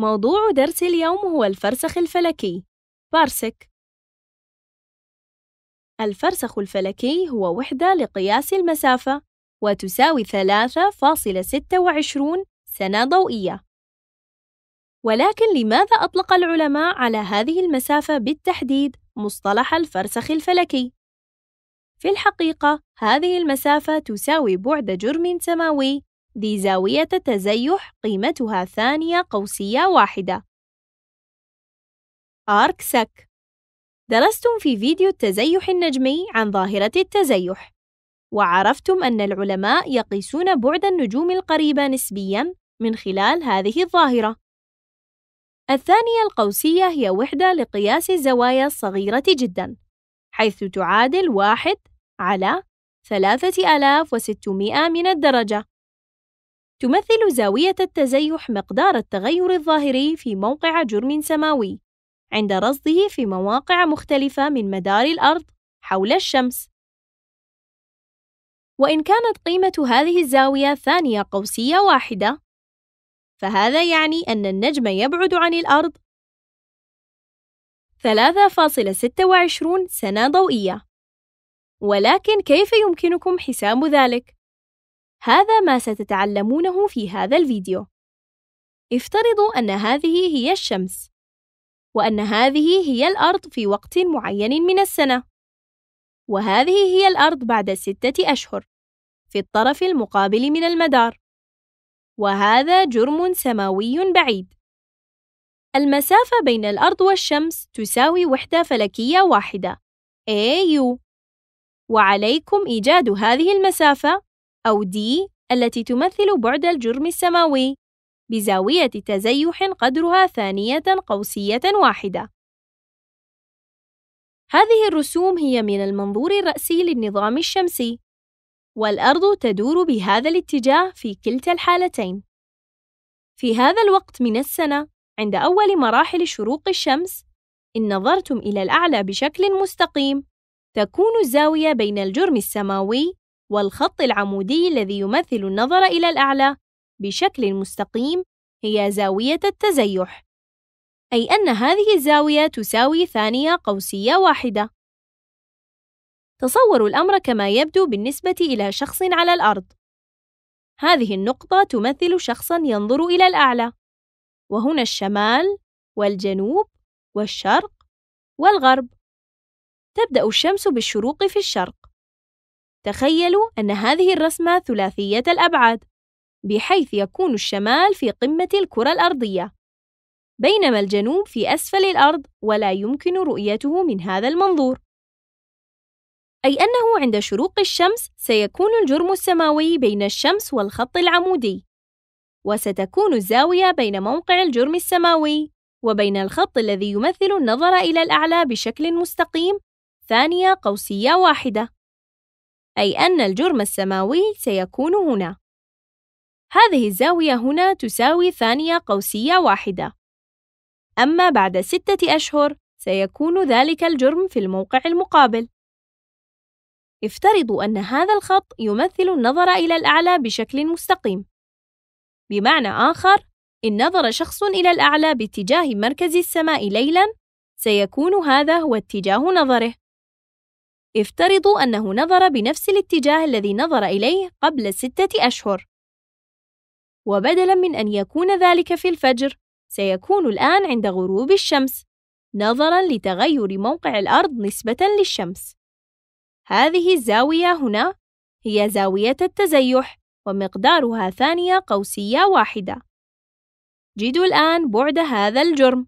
موضوع درس اليوم هو الفرسخ الفلكي بارسك الفرسخ الفلكي هو وحدة لقياس المسافة وتساوي 3.26 سنة ضوئية ولكن لماذا أطلق العلماء على هذه المسافة بالتحديد مصطلح الفرسخ الفلكي؟ في الحقيقة هذه المسافة تساوي بعد جرم سماوي ذي زاوية تزيح قيمتها ثانية قوسية واحدة آرك سك درستم في فيديو التزيح النجمي عن ظاهرة التزيح وعرفتم أن العلماء يقيسون بعد النجوم القريبة نسبياً من خلال هذه الظاهرة الثانية القوسية هي وحدة لقياس الزوايا الصغيرة جداً حيث تعادل واحد على 3600 من الدرجة تمثل زاوية التزيح مقدار التغير الظاهري في موقع جرم سماوي عند رصده في مواقع مختلفة من مدار الأرض حول الشمس. وإن كانت قيمة هذه الزاوية ثانية قوسية واحدة، فهذا يعني أن النجم يبعد عن الأرض 3.26 سنة ضوئية. ولكن كيف يمكنكم حساب ذلك؟ هذا ما ستتعلمونه في هذا الفيديو افترضوا أن هذه هي الشمس وأن هذه هي الأرض في وقت معين من السنة وهذه هي الأرض بعد ستة أشهر في الطرف المقابل من المدار وهذا جرم سماوي بعيد المسافة بين الأرض والشمس تساوي وحدة فلكية واحدة AU وعليكم إيجاد هذه المسافة أو D التي تمثل بعد الجرم السماوي بزاوية تزيح قدرها ثانية قوسية واحدة. هذه الرسوم هي من المنظور الرأسي للنظام الشمسي، والأرض تدور بهذا الاتجاه في كلتا الحالتين. في هذا الوقت من السنة، عند أول مراحل شروق الشمس، إن نظرتم إلى الأعلى بشكل مستقيم، تكون الزاوية بين الجرم السماوي والخط العمودي الذي يمثل النظر إلى الأعلى بشكل مستقيم هي زاوية التزيح، أي أن هذه الزاوية تساوي ثانية قوسية واحدة. تصوروا الأمر كما يبدو بالنسبة إلى شخص على الأرض. هذه النقطة تمثل شخصًا ينظر إلى الأعلى، وهنا الشمال والجنوب والشرق والغرب. تبدأ الشمس بالشروق في الشرق، تخيلوا أن هذه الرسمة ثلاثية الأبعاد، بحيث يكون الشمال في قمة الكرة الأرضية، بينما الجنوب في أسفل الأرض ولا يمكن رؤيته من هذا المنظور. أي أنه عند شروق الشمس سيكون الجرم السماوي بين الشمس والخط العمودي، وستكون الزاوية بين موقع الجرم السماوي وبين الخط الذي يمثل النظر إلى الأعلى بشكل مستقيم ثانية قوسية واحدة. أي أن الجرم السماوي سيكون هنا. هذه الزاوية هنا تساوي ثانية قوسية واحدة. أما بعد ستة أشهر سيكون ذلك الجرم في الموقع المقابل. افترضوا أن هذا الخط يمثل النظر إلى الأعلى بشكل مستقيم. بمعنى آخر، إن نظر شخص إلى الأعلى باتجاه مركز السماء ليلاً، سيكون هذا هو اتجاه نظره. افترضوا أنه نظر بنفس الاتجاه الذي نظر إليه قبل ستة أشهر، وبدلاً من أن يكون ذلك في الفجر، سيكون الآن عند غروب الشمس، نظراً لتغير موقع الأرض نسبة للشمس. هذه الزاوية هنا هي زاوية التزيح، ومقدارها ثانية قوسية واحدة. جدوا الآن بعد هذا الجرم،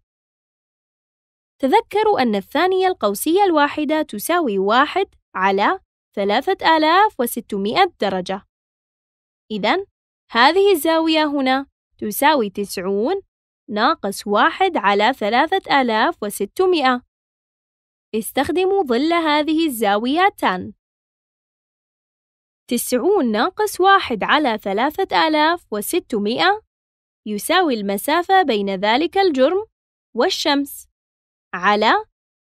تذكروا أن الثانية القوسية الواحدة تساوي واحد على 3600 درجة إذن هذه الزاوية هنا تساوي 90 ناقص واحد على 3600 استخدموا ظل هذه الزاوية تان تسعون ناقص واحد على ثلاثة آلاف وستمائة يساوي المسافة بين ذلك الجرم والشمس على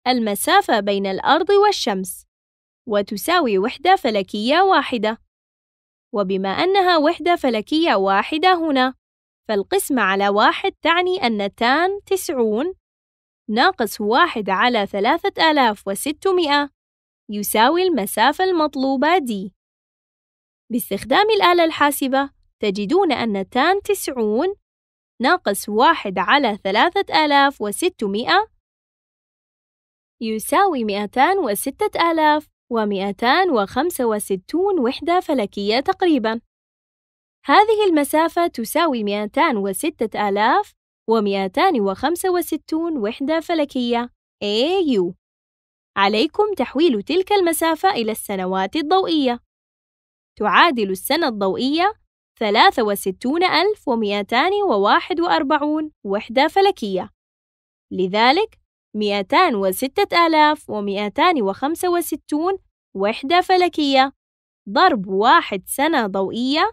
المسافة بين الأرض والشمس وتساوي وحدة فلكية واحدة وبما أنها وحدة فلكية واحدة هنا فالقسمة على واحد تعني أن تان تسعون ناقص واحد على ثلاثة آلاف وستمائة يساوي المسافة المطلوبة دي باستخدام الآلة الحاسبة تجدون أن تان تسعون ناقص واحد على ثلاثة آلاف وستمائة يساوي 206265 وحدة فلكية تقريباً. هذه المسافة تساوي 206265 وحدة فلكية AU. عليكم تحويل تلك المسافة إلى السنوات الضوئية. تعادل السنة الضوئية 63241 وحدة فلكية. لذلك مئتان وستة آلاف ومئتان وخمسة وستون وحدة فلكية ضرب واحد سنة ضوئية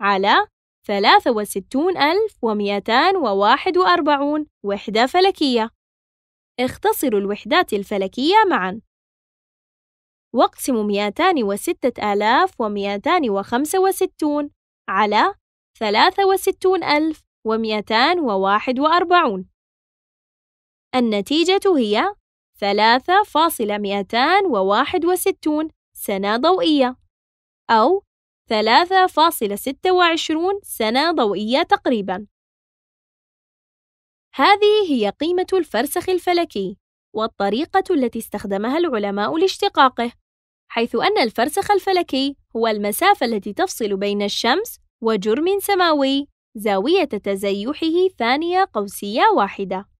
على ثلاثة وستون ألف ومئتان وواحد وأربعون وحدة فلكية اختصروا الوحدات الفلكية معاً واقسم مئتان وستة آلاف ومئتان وخمسة وستون على ثلاثة وستون ألف ومئتان وواحد وأربعون النتيجة هي 3.261 سنة ضوئية أو 3.26 سنة ضوئية تقريباً. هذه هي قيمة الفرسخ الفلكي والطريقة التي استخدمها العلماء لاشتقاقه، حيث أن الفرسخ الفلكي هو المسافة التي تفصل بين الشمس وجرم سماوي زاوية تزيحه ثانية قوسية واحدة.